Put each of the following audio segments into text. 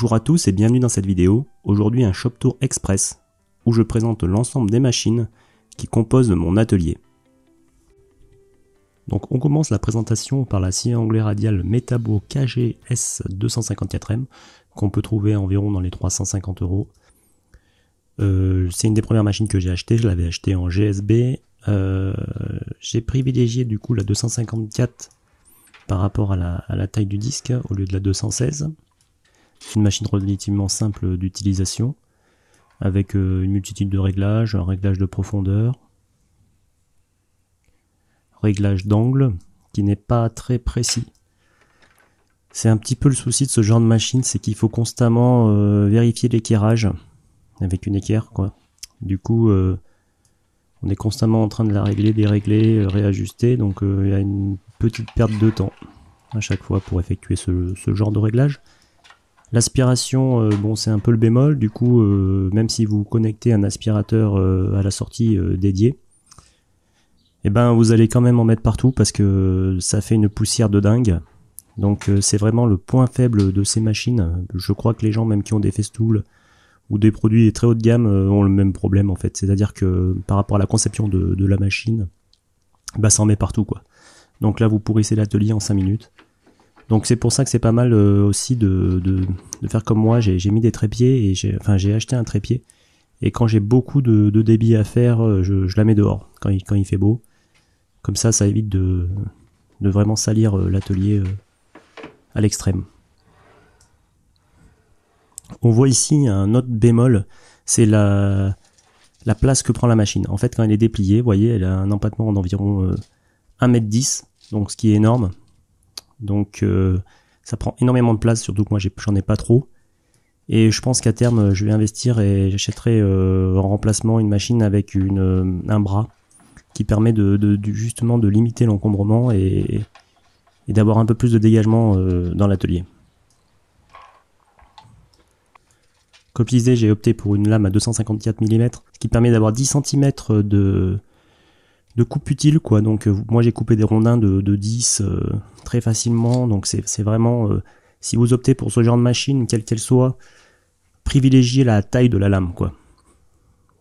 Bonjour à tous et bienvenue dans cette vidéo, aujourd'hui un shop tour express où je présente l'ensemble des machines qui composent mon atelier. Donc on commence la présentation par la scie à onglet radial Metabo KGS 254M qu'on peut trouver environ dans les 350 euros. Euh, c'est une des premières machines que j'ai achetées, je l'avais achetée en GSB. Euh, j'ai privilégié du coup la 254 par rapport à la taille du disque au lieu de la 216. C'est une machine relativement simple d'utilisation, avec euh, une multitude de réglages, un réglage de profondeur, réglage d'angle, qui n'est pas très précis. C'est un petit peu le souci de ce genre de machine, c'est qu'il faut constamment euh, vérifier l'équerrage avec une équerre, quoi. Du coup, euh, on est constamment en train de la régler, dérégler, réajuster, donc il y a une petite perte de temps à chaque fois pour effectuer ce genre de réglage. L'aspiration, euh, bon, c'est un peu le bémol. Du coup, euh, même si vous connectez un aspirateur euh, à la sortie dédiée, eh ben, vous allez quand même en mettre partout parce que ça fait une poussière de dingue. Donc, c'est vraiment le point faible de ces machines. Je crois que les gens, même qui ont des festools ou des produits très haut de gamme, ont le même problème en fait. C'est-à-dire que par rapport à la conception de, la machine, bah, ça en met partout quoi. Donc là, vous pourrissez l'atelier en 5 minutes. Donc c'est pour ça que c'est pas mal euh, aussi de, faire comme moi. J'ai mis des trépieds et j'ai enfin j'ai acheté un trépied. Et quand j'ai beaucoup de, débit à faire, euh, je, la mets dehors quand il, quand il fait beau. Comme ça, ça évite de, vraiment salir euh, l'atelier à l'extrême. On voit ici un autre bémol, c'est la, la place que prend la machine. En fait, quand elle est dépliée, vous voyez, elle a un empattement d'environ 1m10, donc ce qui est énorme. Donc euh, ça prend énormément de place, surtout que moi j'en ai pas trop. Et je pense qu'à terme, je vais investir et j'achèterai euh, en remplacement une machine avec une, euh, un bras qui permet de, justement de limiter l'encombrement et, et d'avoir un peu plus de dégagement dans l'atelier. Comme je j'ai opté pour une lame à 254 mm, ce qui permet d'avoir 10 cm de, coupe utile quoi. Donc euh, moi j'ai coupé des rondins de, 10 euh, très facilement. Donc c'est vraiment euh, si vous optez pour ce genre de machine, quelle qu'elle soit, privilégiez la taille de la lame quoi.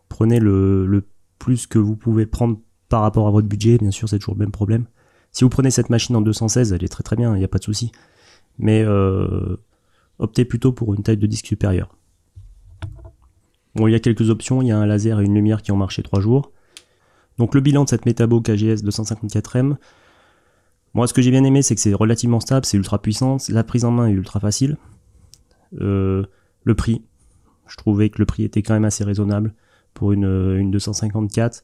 Prenez le, le, plus que vous pouvez prendre par rapport à votre budget, bien sûr c'est toujours le même problème. Si vous prenez cette machine en 216, elle est très très bien, il n'y a pas de souci. Mais optez plutôt pour une taille de disque supérieure. Bon, il y a quelques options, il y a un laser et une lumière qui ont marché trois jours. Donc le bilan de cette Metabo KGS 254M, moi ce que j'ai bien aimé c'est que c'est relativement stable, c'est ultra puissant, la prise en main est ultra facile. Euh, le prix, je trouvais que le prix était quand même assez raisonnable pour une, euh, une 254.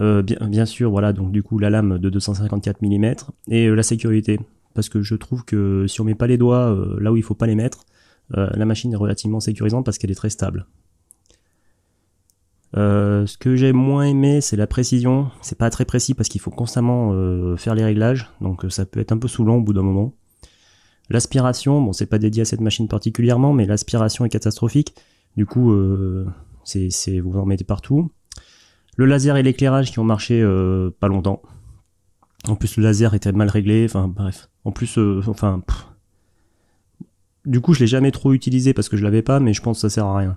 Euh, bien, bien, sûr, voilà, donc du coup la lame de 254 mm et euh, la sécurité. Parce que je trouve que si on met pas les doigts là où il faut pas les mettre, la machine est relativement sécurisante parce qu'elle est très stable. Euh, ce que j'ai moins aimé, c'est la précision. C'est pas très précis parce qu'il faut constamment euh, faire les réglages, donc euh, ça peut être un peu saoulant au bout d'un moment. L'aspiration, bon, c'est pas dédié à cette machine particulièrement, mais l'aspiration est catastrophique. Du coup, euh, c'est, vous en mettez partout. Le laser et l'éclairage qui ont marché pas longtemps. En plus, le laser était mal réglé. Enfin, bref. En plus, enfin, du coup, je l'ai jamais trop utilisé parce que je l'avais pas, mais je pense que ça sert à rien.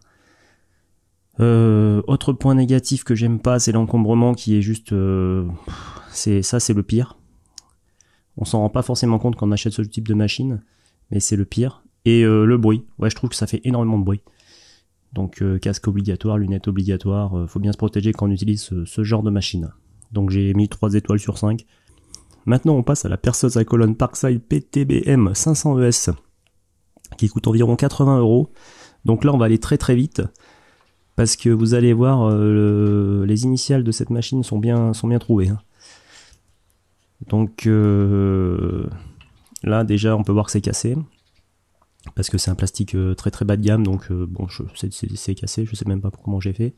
Euh, autre point négatif que j'aime pas, c'est l'encombrement qui est juste, euh, ça, c'est le pire. On s'en rend pas forcément compte quand on achète ce type de machine, mais c'est le pire. Et euh, le bruit, ouais, je trouve que ça fait énormément de bruit. Donc casque obligatoire, lunettes obligatoires, faut bien se protéger quand on utilise ce, genre de machine. Donc j'ai mis 3 étoiles sur 5. Maintenant on passe à la perceuse à colonne Parkside PTBM 500ES e qui coûte environ 80 euros. Donc là on va aller très très vite parce que vous allez voir, euh, les initiales de cette machine sont bien, sont bien trouvées. Hein. Donc euh, là, déjà, on peut voir que c'est cassé, parce que c'est un plastique euh, très très bas de gamme, donc bon, c'est cassé, je sais même pas comment j'ai fait.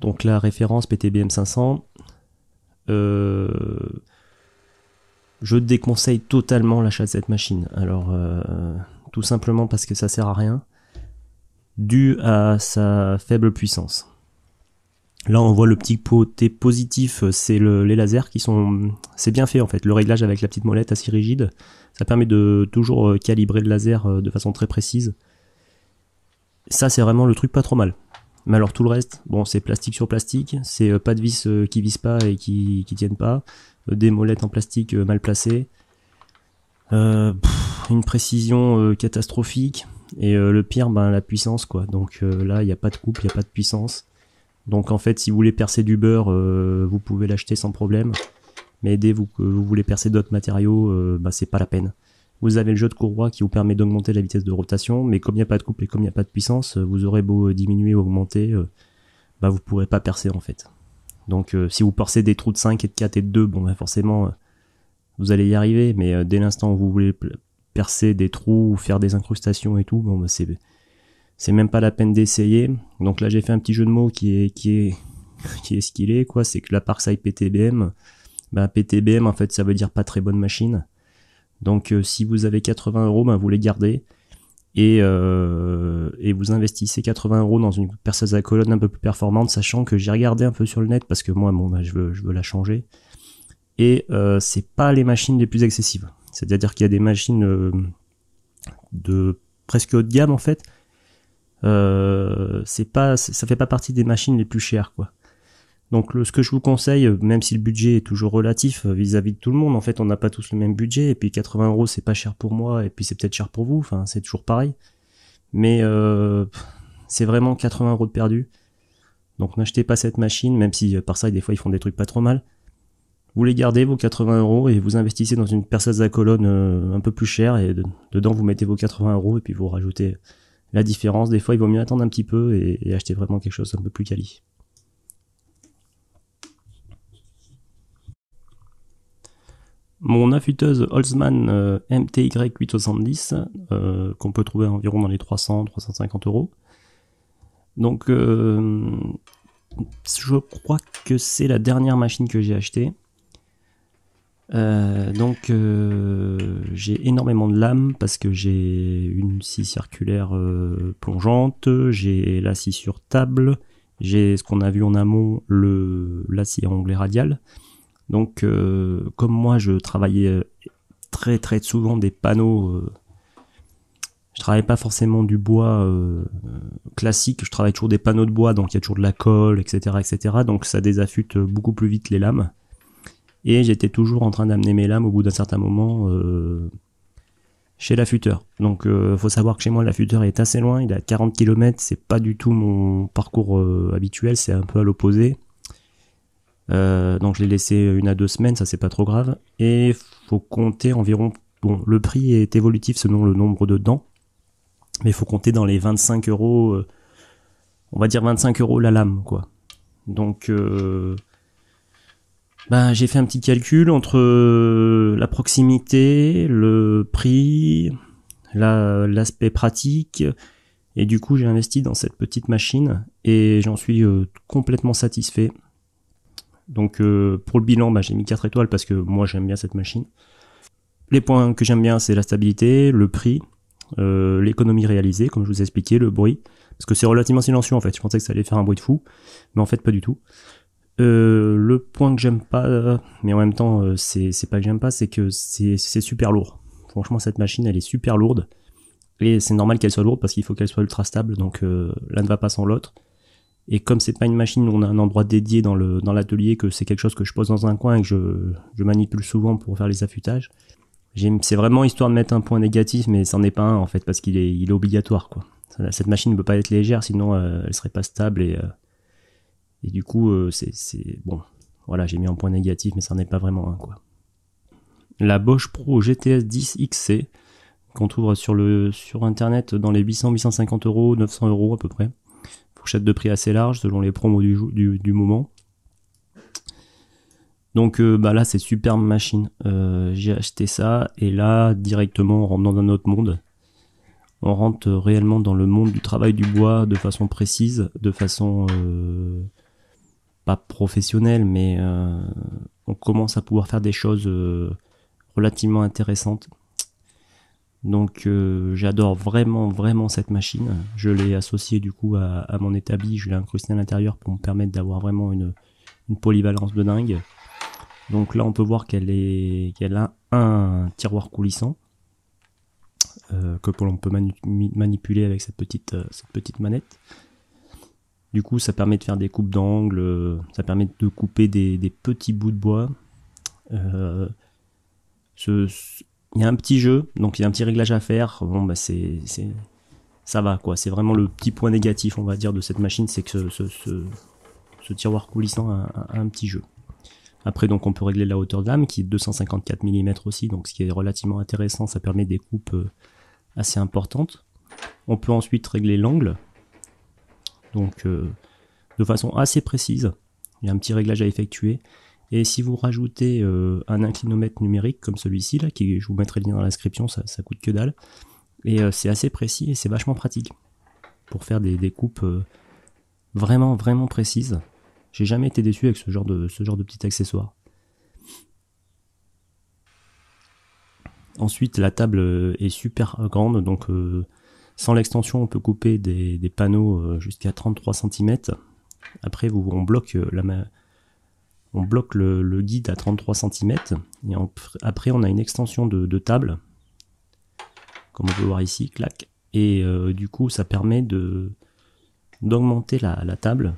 Donc la référence PTBM 500. je déconseille totalement l'achat de cette machine. Alors, tout simplement parce que ça sert à rien dû à sa faible puissance. Là, on voit le petit côté positif, c'est le, les lasers qui sont, c'est bien fait en fait. Le réglage avec la petite molette assez rigide, ça permet de toujours euh, calibrer le laser euh, de façon très précise. Ça, c'est vraiment le truc pas trop mal. Mais alors tout le reste, bon, c'est plastique sur plastique, c'est euh, pas de vis qui visent pas et qui, tiennent pas, des molettes en plastique mal placées, une précision catastrophique. Et euh, le pire, ben, la puissance, quoi. Donc euh, là, il n'y a pas de coupe, il n'y a pas de puissance. Donc en fait, si vous voulez percer du beurre, euh, vous pouvez l'acheter sans problème. Mais dès que vous voulez percer d'autres matériaux, bah, c'est pas la peine. Vous avez le jeu de courroie qui vous permet d'augmenter la vitesse de rotation, mais comme il n'y a pas de coupe et comme il n'y a pas de puissance, vous aurez beau diminuer ou augmenter, bah, vous ne pourrez pas percer en fait. Donc si vous percez des trous de 5 et de 4 et de 2, bon, ben forcément, vous allez y arriver, mais dès l'instant où vous voulez percer des trous ou faire des incrustations et tout, bon, bah, c'est, c'est même pas la peine d'essayer. Donc là, j'ai fait un petit jeu de mots qui est, qui est, qui est ce qu'il est, quoi. C'est que la Parkside PTBM, bah, PTBM, en fait, ça veut dire pas très bonne machine. Donc, euh, si vous avez 80 euros, bah, vous les gardez. Et, euh, et vous investissez 80 euros dans une perceuse à colonne un peu plus performante, sachant que j'ai regardé un peu sur le net parce que moi, bon, bah, je, veux, je veux la changer. Et ce euh, c'est pas les machines les plus accessibles. C'est-à-dire qu'il y a des machines euh, de presque haut de gamme en fait. Euh, c'est pas, ça fait pas partie des machines les plus chères quoi. Donc ce que je vous conseille, même si le budget est toujours relatif euh, vis-à-vis de tout le monde, en fait on n'a pas tous le même budget, et puis 80 euros c'est pas cher pour moi, et puis c'est peut-être cher pour vous, enfin c'est toujours pareil. Mais euh, c'est vraiment 80 euros de perdu. Donc n'achetez pas cette machine, même si par ça des fois ils font des trucs pas trop mal vous les gardez vos 80 euros et vous investissez dans une perceuse à colonne euh, un peu plus chère et dedans vous mettez vos 80 euros et puis vous rajoutez la différence. Des fois, il vaut mieux attendre un petit peu et, acheter vraiment quelque chose un peu plus quali. Mon affûteuse Holzmann euh, MTY 870 euh, qu'on peut trouver environ dans les 300-350 euros. Donc je crois que c'est la dernière machine que j'ai achetée. Euh, donc euh, j'ai énormément de lames parce que j'ai une scie circulaire euh, plongeante, j'ai la scie sur table, j'ai ce qu'on a vu en amont, le, la scie à onglet radial. Donc comme moi je travaillais très très souvent des panneaux, je travaille pas forcément du bois classique, je travaille toujours des panneaux de bois, donc il y a toujours de la colle, etc. etc. donc ça désaffûte beaucoup plus vite les lames. Et j'étais toujours en train d'amener mes lames au bout d'un certain moment euh, chez l'affûteur. Donc il euh, faut savoir que chez moi l'affûteur est assez loin, il est à 40 km, c'est pas du tout mon parcours euh, habituel, c'est un peu à l'opposé. Euh, donc je l'ai laissé une à deux semaines, ça c'est pas trop grave. Et faut compter environ, bon le prix est évolutif selon le nombre de dents, mais faut compter dans les 25 euros, on va dire 25 euros la lame quoi. Donc ben, j'ai fait un petit calcul entre euh, la proximité, le prix, l'aspect pratique, et du coup j'ai investi dans cette petite machine et j'en suis euh, complètement satisfait. Donc euh, pour le bilan, bah, j'ai mis 4 étoiles parce que moi j'aime bien cette machine. Les points que j'aime bien, c'est la stabilité, le prix, l'économie réalisée, comme je vous ai expliqué, le bruit, parce que c'est relativement silencieux en fait. Je pensais que ça allait faire un bruit de fou, mais en fait pas du tout. Euh, le point que j'aime pas, euh, mais en même temps, euh, c'est pas que j'aime pas, c'est que c'est super lourd. Franchement, cette machine, elle est super lourde. Et c'est normal qu'elle soit lourde parce qu'il faut qu'elle soit ultra stable, donc l'un ne va pas sans l'autre. Et comme c'est pas une machine où on a un endroit dédié dans l'atelier, que c'est quelque chose que je pose dans un coin et que je, manipule souvent pour faire les affûtages, c'est vraiment histoire de mettre un point négatif, mais c'en est pas un en fait, parce qu'il est, obligatoire quoi. Cette machine ne peut pas être légère, sinon elle elle serait pas stable et et du coup, euh, c'est bon. Voilà, j'ai mis un point négatif, mais ça n'est pas vraiment un quoi. La Bosch Pro GTS 10 XC qu'on trouve sur le sur internet dans les 800, 850 euros, 900 euros à peu près. Fourchette de prix assez large selon les promos du, du, moment. Donc euh, bah là c'est superbe machine. Euh, j'ai acheté ça et là directement on rentre dans un autre monde. On rentre réellement dans le monde du travail du bois de façon précise, de façon pas professionnel, mais euh, on commence à pouvoir faire des choses euh, relativement intéressantes. Donc euh, j'adore vraiment vraiment cette machine. Je l'ai associé du coup à, mon établi, je l'ai incrusté à l'intérieur pour me permettre d'avoir vraiment une, une polyvalence de dingue. Donc là, on peut voir qu'elle est, qu'elle a un tiroir coulissant que l'on peut manipuler avec cette petite, cette petite manette. Du coup, ça permet de faire des coupes d'angle, euh, ça permet de couper des, petits bouts de bois. Euh, ce, il y a un petit jeu, donc il y a un petit réglage à faire. Bon, bah c'est, ça va quoi. C'est vraiment le petit point négatif, on va dire, de cette machine, c'est que ce, tiroir coulissant a, un petit jeu. Après, donc, on peut régler la hauteur de qui est 254 mm aussi, donc ce qui est relativement intéressant, ça permet des coupes euh, assez importantes. On peut ensuite régler l'angle, donc, euh, de façon assez précise, il y a un petit réglage à effectuer. Et si vous rajoutez euh, un inclinomètre numérique comme celui-ci, là, qui, je vous mettrai le lien dans la description, ça, ça coûte que dalle. Et euh, c'est assez précis et c'est vachement pratique pour faire des, découpes coupes vraiment, vraiment précises. J'ai jamais été déçu avec ce genre de, ce genre de petit accessoire. Ensuite, la table est super grande, donc sans l'extension, on peut couper des, panneaux euh, jusqu'à 33 cm. Après, vous, on bloque, euh, la, on bloque le, guide à 33 cm. Et après, on a une extension de, table, comme on peut voir ici, clac. Et euh, du coup, ça permet de d'augmenter la, table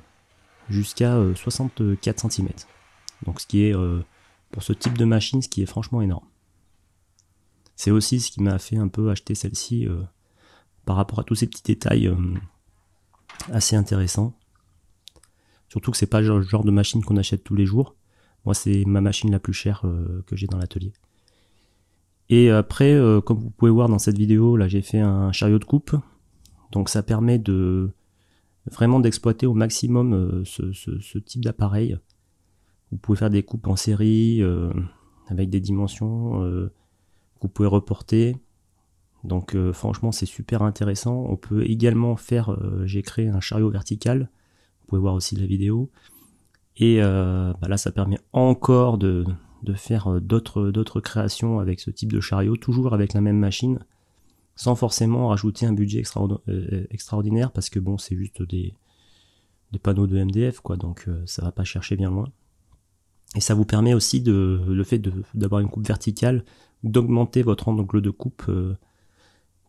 jusqu'à 64 cm. Donc, ce qui est pour ce type de machine, ce qui est franchement énorme. C'est aussi ce qui m'a fait un peu acheter celle-ci par rapport à tous ces petits détails euh, assez intéressants. Surtout que c'est pas le genre de machine qu'on achète tous les jours. Moi, c'est ma machine la plus chère euh, que j'ai dans l'atelier. Et après, euh, comme vous pouvez voir dans cette vidéo, là, j'ai fait un chariot de coupe. Donc, ça permet de vraiment d'exploiter au maximum ce, ce, type d'appareil. Vous pouvez faire des coupes en série avec des dimensions que vous pouvez reporter. Donc euh, franchement c'est super intéressant. On peut également faire, euh, j'ai créé un chariot vertical, vous pouvez voir aussi la vidéo. Et euh, bah là ça permet encore de, faire d'autres créations avec ce type de chariot, toujours avec la même machine, sans forcément rajouter un budget extraordinaire, parce que bon c'est juste des, des, panneaux de MDF quoi, donc ça va pas chercher bien loin. Et ça vous permet aussi de le fait d'avoir une coupe verticale, d'augmenter votre angle de coupe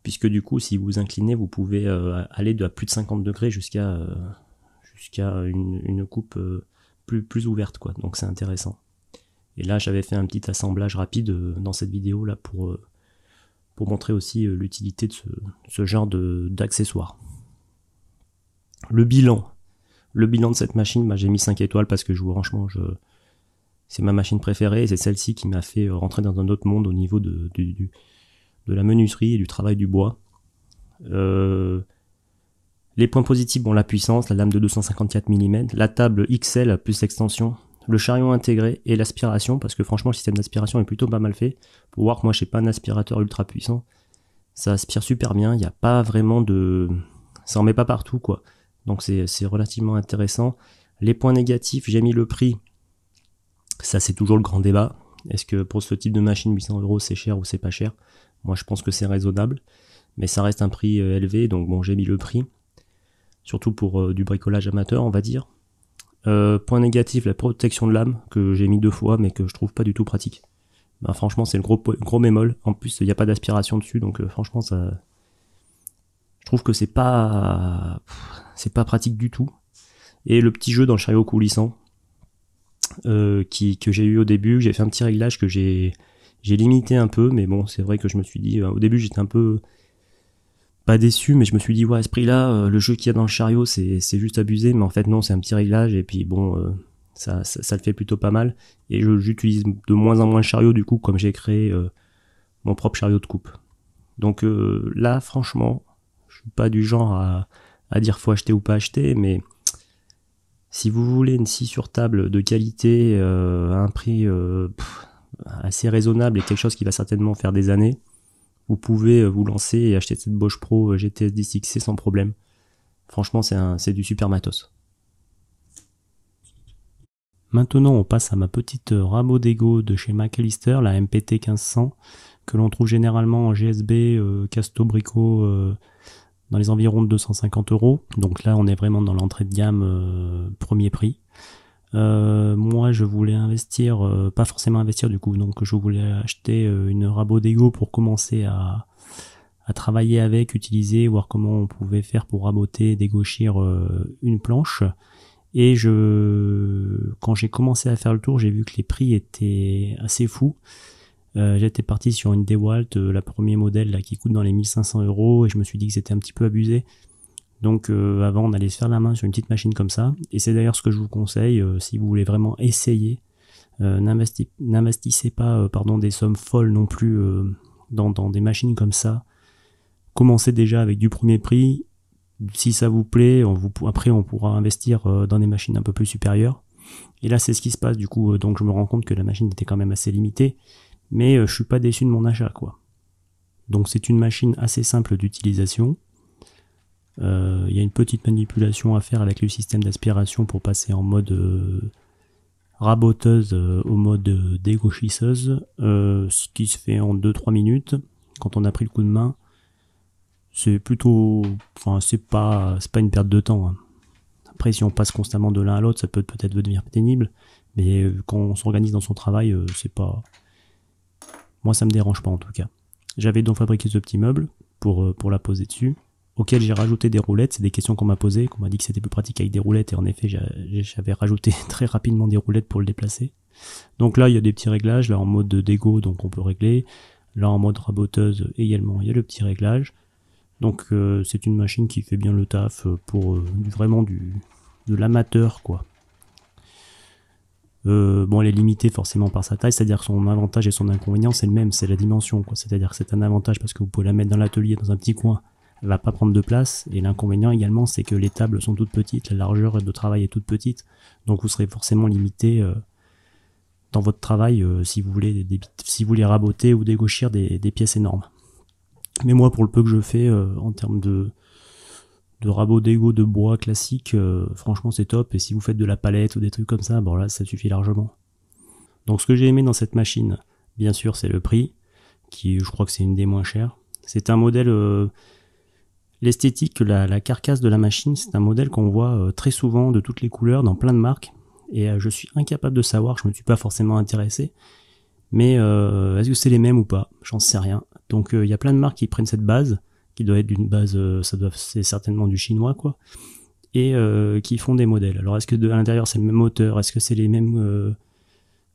puisque du coup, si vous inclinez, vous pouvez euh, aller de à plus de 50 degrés jusqu'à euh, jusqu'à une, une, coupe euh, plus, plus ouverte, quoi. Donc c'est intéressant. Et là, j'avais fait un petit assemblage rapide dans cette vidéo là pour pour montrer aussi l'utilité de ce, ce genre d'accessoires. Le bilan. Le bilan de cette machine, bah, j'ai mis 5 étoiles parce que je vous franchement, je, c'est ma machine préférée, c'est celle-ci qui m'a fait rentrer dans un autre monde au niveau de, du de la menuiserie et du travail du bois. Euh, les points positifs, bon, la puissance, la lame de 254 mm, la table XL plus l'extension, le chariot intégré et l'aspiration, parce que franchement, le système d'aspiration est plutôt pas mal fait. Pour voir que moi, je pas un aspirateur ultra puissant. Ça aspire super bien, il n'y a pas vraiment de... Ça en met pas partout, quoi. Donc c'est relativement intéressant. Les points négatifs, j'ai mis le prix. Ça, c'est toujours le grand débat. Est-ce que pour ce type de machine, 800 euros, c'est cher ou c'est pas cher moi, je pense que c'est raisonnable, mais ça reste un prix euh, élevé, donc bon, j'ai mis le prix. Surtout pour euh, du bricolage amateur, on va dire. Euh, point négatif, la protection de lame, que j'ai mis deux fois, mais que je trouve pas du tout pratique. Ben, franchement, c'est le gros, gros mémol. En plus, il n'y a pas d'aspiration dessus, donc franchement, ça. Je trouve que c'est pas. C'est pas pratique du tout. Et le petit jeu dans le chariot coulissant, qui, que j'ai eu au début, j'ai fait un petit réglage que j'ai j'ai limité un peu, mais bon, c'est vrai que je me suis dit, euh, au début j'étais un peu pas déçu, mais je me suis dit, ouais, à ce prix-là, euh, le jeu qu'il y a dans le chariot, c'est, juste abusé, mais en fait non, c'est un petit réglage, et puis bon, euh, ça, ça, le fait plutôt pas mal. Et j'utilise de moins en moins le chariot, du coup, comme j'ai créé mon propre chariot de coupe. Donc là, franchement, je suis pas du genre à, à dire faut acheter ou pas acheter, mais si vous voulez une scie sur table de qualité à un prix assez raisonnable et quelque chose qui va certainement faire des années, vous pouvez euh, vous lancer et acheter cette Bosch Pro euh, GTS 10XC sans problème. Franchement, c'est du super matos. Maintenant, on passe à ma petite euh, rameau d'Ego de chez McAllister, la MPT 1500, que l'on trouve généralement en GSB, Casto Brico, dans les environs de 250 euros. Donc là, on est vraiment dans l'entrée de gamme premier prix. Euh, moi, je voulais investir, euh, pas forcément investir du coup, donc je voulais acheter euh, une rabot d'ego pour commencer à, travailler avec, utiliser, voir comment on pouvait faire pour raboter, dégauchir une planche. Et je, quand j'ai commencé à faire le tour, j'ai vu que les prix étaient assez fous. J'étais parti sur une Dewalt, la premier modèle qui coûte dans les 1500 euros, et je me suis dit que c'était un petit peu abusé. Donc euh, avant, on allait se faire la main sur une petite machine comme ça. Et c'est d'ailleurs ce que je vous conseille euh, si vous voulez vraiment essayer. Euh, n'investissez pas pardon, des sommes folles non plus dans, des machines comme ça. Commencez déjà avec du premier prix. Si ça vous plaît, on vous, après on pourra investir dans des machines un peu plus supérieures. Et là, c'est ce qui se passe du coup. donc je me rends compte que la machine était quand même assez limitée. Mais je suis pas déçu de mon achat quoi. Donc c'est une machine assez simple d'utilisation, euh, il y a une petite manipulation à faire avec le système d'aspiration pour passer en mode euh, raboteuse euh, au mode dégauchisseuse, ce qui se fait en 2-3 minutes quand on a pris le coup de main. C'est plutôt. Enfin, c'est pas, pas une perte de temps. Hein. Après, si on passe constamment de l'un à l'autre, ça peut peut-être devenir pénible, mais quand on s'organise dans son travail, c'est pas. Moi, ça me dérange pas en tout cas. J'avais donc fabriqué ce petit meuble pour, pour la poser dessus auquel j'ai rajouté des roulettes. C'est des questions qu'on m'a posées, qu'on m'a dit que c'était plus pratique avec des roulettes, et en effet, j'avais rajouté très rapidement des roulettes pour le déplacer. Donc là, il y a des petits réglages, là en mode dégo, donc on peut régler. Là en mode raboteuse également, il y a le petit réglage. Donc euh, c'est une machine qui fait bien le taf euh, pour euh, vraiment du, de l'amateur quoi. bon, elle est limitée forcément par sa taille, c'est-à-dire son avantage et son inconvénient, c'est le même, c'est la dimension. quoi. C'est-à-dire que c'est un avantage parce que vous pouvez la mettre dans l'atelier, dans un petit coin, va pas prendre de place. Et l'inconvénient également, c'est que les tables sont toutes petites, la largeur de travail est toute petite, donc vous serez forcément limité euh, dans votre travail euh, si vous voulez si vous voulez raboter ou dégauchir des, pièces énormes. Mais moi, pour le peu que je fais euh, en termes de de rabot d'égo de bois classique, franchement c'est top. Et si vous faites de la palette ou des trucs comme ça, bon là, ça suffit largement. Donc ce que j'ai aimé dans cette machine, bien sûr, c'est le prix, qui je crois que c'est une des moins chères. C'est un modèle L'esthétique, la, carcasse de la machine, c'est un modèle qu'on voit euh, très souvent de toutes les couleurs dans plein de marques. Et euh, je suis incapable de savoir, je ne me suis pas forcément intéressé. Mais euh, est-ce que c'est les mêmes ou pas J'en sais rien. Donc il y a plein de marques qui prennent cette base, qui doit être d'une base, ça doit c'est certainement du chinois quoi, et qui font des modèles. Alors est-ce que de, à l'intérieur c'est le même moteur Est-ce que c'est les mêmes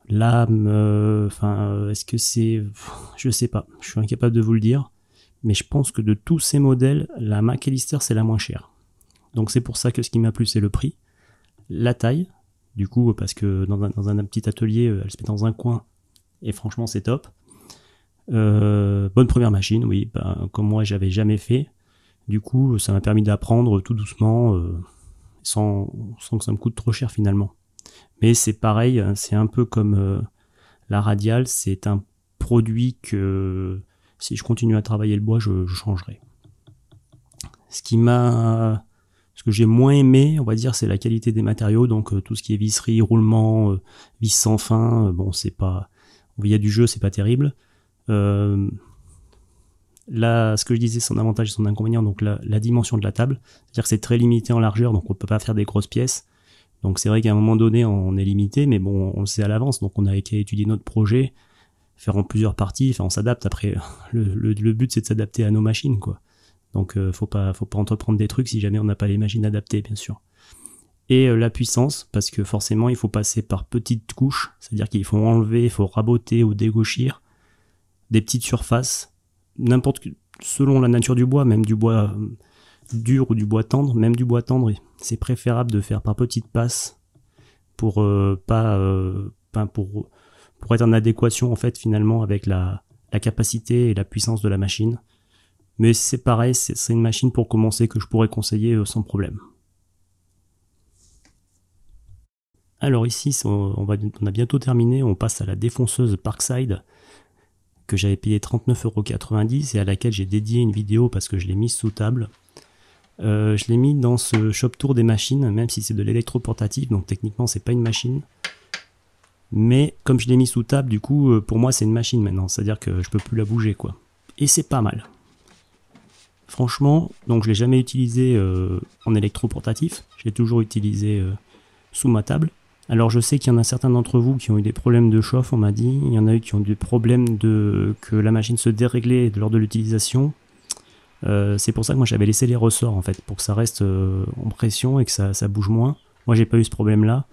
lames Enfin est-ce que c'est, je sais pas. Je suis incapable de vous le dire mais je pense que de tous ces modèles, la McAllister, c'est la moins chère. Donc c'est pour ça que ce qui m'a plu, c'est le prix, la taille, du coup, parce que dans un, petit atelier, euh, elle se met dans un coin, et franchement, c'est top. Euh, bonne première machine, oui, ben, comme moi, j'avais jamais fait. Du coup, ça m'a permis d'apprendre tout doucement, euh, sans, que ça me coûte trop cher finalement. Mais c'est pareil, hein, c'est un peu comme la radiale, c'est un produit que si je continue à travailler le bois, je, changerai. Ce qui m'a, ce que j'ai moins aimé, on va dire, c'est la qualité des matériaux. Donc euh, tout ce qui est visserie, roulement, euh, vis sans fin, euh, bon, c'est pas, il y a du jeu, c'est pas terrible. là, ce que je disais, son avantage et son inconvénient, donc la, dimension de la table, c'est-à-dire que c'est très limité en largeur, donc on ne peut pas faire des grosses pièces. Donc c'est vrai qu'à un moment donné, on est limité, mais bon, on le sait à l'avance, donc on a qu'à étudier notre projet, faire en plusieurs parties. Enfin, on s'adapte. Après, le, but, c'est de s'adapter à nos machines, quoi. Donc, euh, faut pas, faut pas entreprendre des trucs si jamais on n'a pas les machines adaptées, bien sûr. Et euh, la puissance, parce que forcément, il faut passer par petites couches. C'est-à-dire qu'il faut enlever, il faut raboter ou dégauchir des petites surfaces, n'importe selon la nature du bois, même du bois euh, dur ou du bois tendre, même du bois tendre, c'est préférable de faire par petites passes pour pas, pas, pour pour être en adéquation en fait finalement avec la, la capacité et la puissance de la machine. Mais c'est pareil, c'est une machine pour commencer que je pourrais conseiller euh, sans problème. Alors ici, on, a bientôt terminé, on passe à la défonceuse Parkside que j'avais payé 39,90€ et à laquelle j'ai dédié une vidéo parce que je l'ai mise sous table. Euh, je l'ai mis dans ce shop tour des machines, même si c'est de l'électroportatif, donc techniquement c'est pas une machine. Mais comme je l'ai mis sous table, du coup, euh, pour moi, c'est une machine maintenant. C'est-à-dire que je peux plus la bouger, quoi. Et c'est pas mal. Franchement, donc je l'ai jamais utilisé euh, en électroportatif. Je l'ai toujours utilisé euh, sous ma table. Alors je sais qu'il y en a certains d'entre vous qui ont eu des problèmes de chauffe, on m'a dit. Il y en a eu qui ont eu des problèmes de que la machine se déréglait lors de l'utilisation. c'est pour ça que moi j'avais laissé les ressorts en fait, pour que ça reste en pression et que ça, ça bouge moins. Moi j'ai pas eu ce problème là.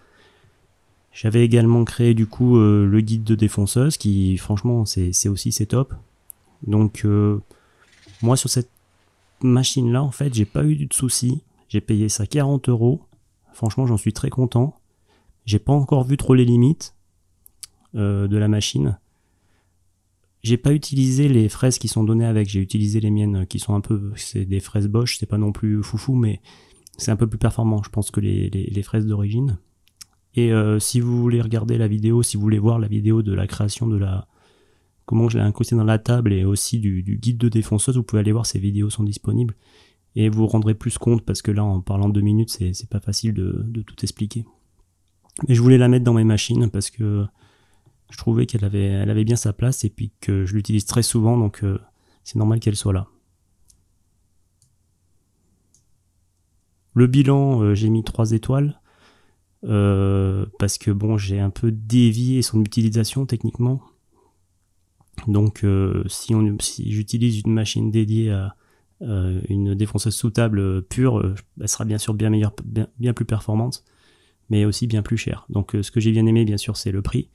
J'avais également créé du coup euh, le guide de défonceuse qui franchement c'est aussi c'est top. Donc euh, moi sur cette machine là en fait j'ai pas eu de soucis. J'ai payé ça 40 euros. Franchement j'en suis très content. J'ai pas encore vu trop les limites euh, de la machine. J'ai pas utilisé les fraises qui sont données avec. J'ai utilisé les miennes qui sont un peu c'est des fraises Bosch. C'est pas non plus foufou mais c'est un peu plus performant je pense que les, les fraises d'origine. Et euh, si vous voulez regarder la vidéo, si vous voulez voir la vidéo de la création de la... comment je l'ai incrustée dans la table et aussi du, guide de défonceuse, vous pouvez aller voir, ces vidéos sont disponibles. Et vous vous rendrez plus compte parce que là, en parlant deux minutes, c'est pas facile de, tout expliquer. Mais je voulais la mettre dans mes machines parce que je trouvais qu'elle avait, elle avait bien sa place et puis que je l'utilise très souvent, donc euh, c'est normal qu'elle soit là. Le bilan, euh, j'ai mis 3 étoiles. Euh, parce que bon, j'ai un peu dévié son utilisation techniquement. Donc, euh, si, on, si j'utilise une machine dédiée à une défonceuse sous table euh, pure, elle sera bien sûr bien bien, plus performante, mais aussi bien plus chère. Donc, ce que j'ai bien aimé, bien sûr, c'est le prix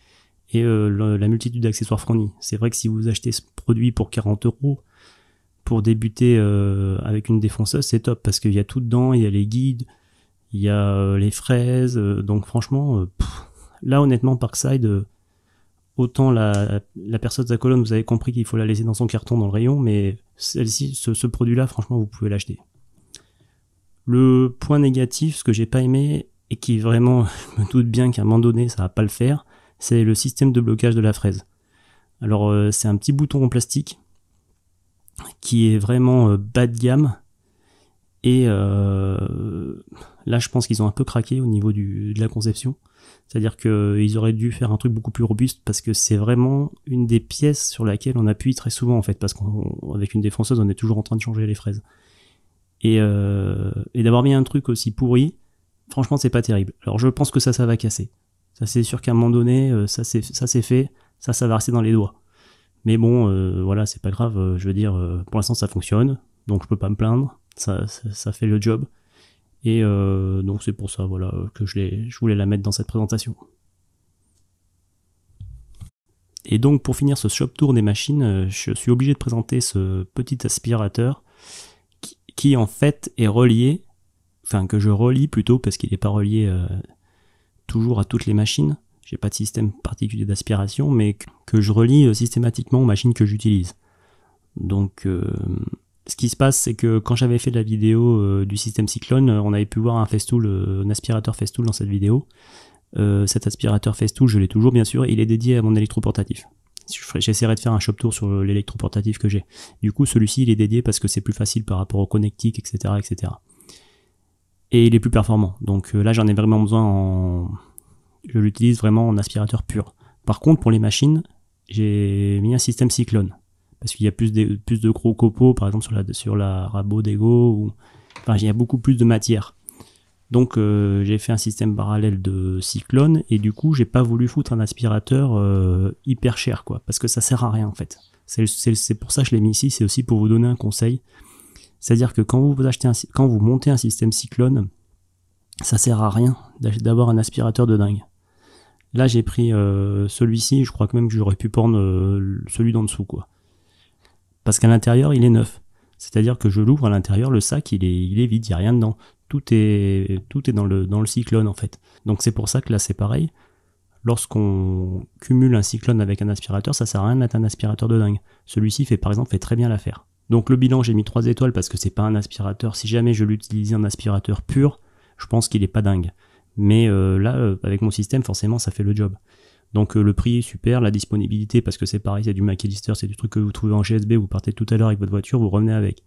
et la multitude d'accessoires fournis. C'est vrai que si vous achetez ce produit pour 40 euros, pour débuter avec une défonceuse, c'est top parce qu'il y a tout dedans, il y a les guides, il y a euh, les fraises. Euh, donc franchement, euh, là honnêtement, Parkside, autant la, la personne la colonne, vous avez compris qu'il faut la laisser dans son carton dans le rayon, mais celle-ci, ce, produit-là, franchement, vous pouvez l'acheter. Le point négatif, ce que j'ai pas aimé, et qui vraiment, me doute bien qu'à un moment donné, ça va pas le faire, c'est le système de blocage de la fraise. Alors c'est un petit bouton en plastique qui est vraiment bas de gamme et euh, là, je pense qu'ils ont un peu craqué au niveau de la conception. C'est-à-dire qu'ils auraient dû faire un truc beaucoup plus robuste parce que c'est vraiment une des pièces sur laquelle on appuie très souvent en fait, parce qu'avec une défenseuse, on est toujours en train de changer les fraises. Euh, et, d'avoir mis un truc aussi pourri, franchement, c'est pas terrible. Alors je pense que ça, ça va casser. Ça, c'est sûr qu'à un moment donné, euh, ça, c'est fait, ça, ça va rester dans les doigts. Mais bon, voilà, c'est pas grave. Je veux dire, pour l'instant, ça fonctionne, donc je peux pas me plaindre ça, fait le job. Et euh, donc c'est pour ça voilà, euh, que je, je voulais la mettre dans cette présentation. Et donc pour finir ce shop tour des machines, euh, je suis obligé de présenter ce petit aspirateur qui, en fait est relié, enfin que je relie plutôt parce qu'il n'est pas relié toujours à toutes les machines. J'ai pas de système particulier d'aspiration, mais que je relie systématiquement aux machines que j'utilise. Donc ce qui se passe, c'est que quand j'avais fait la vidéo euh, du système Cyclone, euh, on avait pu voir un festool, euh, un aspirateur festool dans cette vidéo. cet aspirateur festool, je l'ai toujours bien sûr, il est dédié à mon électroportatif. J'essaierai de faire un shop tour sur l'électroportatif que j'ai. Du coup, celui-ci, il est dédié parce que c'est plus facile par rapport au connectique, etc., etc. Et il est plus performant. Donc là, j'en ai vraiment besoin en... Je l'utilise vraiment en aspirateur pur. Par contre, pour les machines, j'ai mis un système Cyclone parce qu'il y a plus de, gros copeaux, par exemple sur la, sur rabot d'ego, enfin il y a beaucoup plus de matière. Donc euh, j'ai fait un système parallèle de cyclone et du coup j'ai pas voulu foutre un aspirateur euh, hyper cher quoi, parce que ça sert à rien en fait. C'est pour ça que je l'ai mis ici, c'est aussi pour vous donner un conseil. C'est-à-dire que quand vous, achetez quand vous montez un système cyclone, ça sert à rien d'avoir un aspirateur de dingue. Là j'ai pris euh, celui-ci, je crois que même que j'aurais pu prendre celui d'en dessous quoi. Parce qu'à l'intérieur, il est neuf. C'est-à-dire que je l'ouvre à l'intérieur, le sac, il est, il est vide, il n'y a rien dedans. Tout est, tout est dans, le, dans le cyclone, en fait. Donc c'est pour ça que là, c'est pareil. Lorsqu'on cumule un cyclone avec un aspirateur, ça sert à rien d'être un aspirateur de dingue. Celui-ci fait, par exemple, fait très bien l'affaire. Donc le bilan, j'ai mis 3 étoiles parce que ce c'est pas un aspirateur. Si jamais je l'utilisais en aspirateur pur, je pense qu'il n'est pas dingue. Mais euh, là, euh, avec mon système, forcément, ça fait le job. Donc euh, le prix est super, la disponibilité, parce que c'est pareil, c'est du McAllister, c'est du truc que vous trouvez en GSB, vous partez tout à l'heure avec votre voiture, vous revenez avec.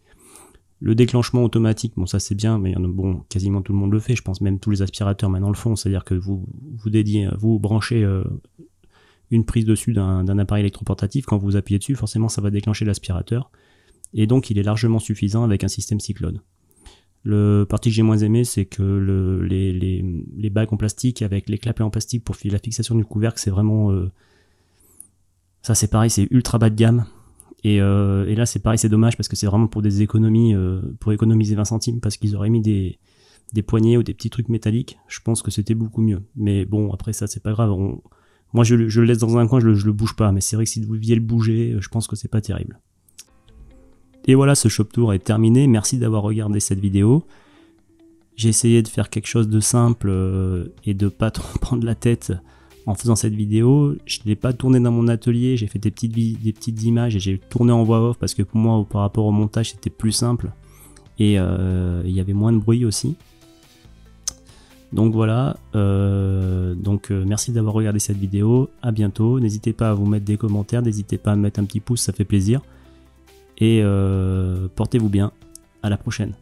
Le déclenchement automatique, bon ça c'est bien, mais euh, bon quasiment tout le monde le fait, je pense même tous les aspirateurs maintenant le font, c'est-à-dire que vous vous dédiez, euh, vous branchez une prise dessus d'un appareil électroportatif, quand vous appuyez dessus, forcément ça va déclencher l'aspirateur, et donc il est largement suffisant avec un système cyclone. Le parti que j'ai moins aimé, c'est que le, les, les, bagues en plastique avec les clapets en plastique pour la fixation du couvercle, c'est vraiment... Euh, ça c'est pareil, c'est ultra bas de gamme. Euh, et, là c'est pareil, c'est dommage parce que c'est vraiment pour des économies, euh, pour économiser 20 centimes, parce qu'ils auraient mis des, des poignées ou des petits trucs métalliques. Je pense que c'était beaucoup mieux. Mais bon, après ça c'est pas grave. moi je, le laisse dans un coin, je le, bouge pas. Mais c'est vrai que si vous deviez le bouger, je pense que c'est pas terrible. Et voilà, ce shop tour est terminé. Merci d'avoir regardé cette vidéo. J'ai essayé de faire quelque chose de simple euh, et de pas trop prendre la tête en faisant cette vidéo. Je ne l'ai pas tourné dans mon atelier, j'ai fait des petites, images et j'ai tourné en voix off parce que pour moi, par rapport au montage, c'était plus simple et euh, il y avait moins de bruit aussi. Donc voilà, euh, donc merci d'avoir regardé cette vidéo, à bientôt, n'hésitez pas à vous mettre des commentaires, n'hésitez pas à mettre un petit pouce, ça fait plaisir. Et euh, portez-vous bien. À la prochaine.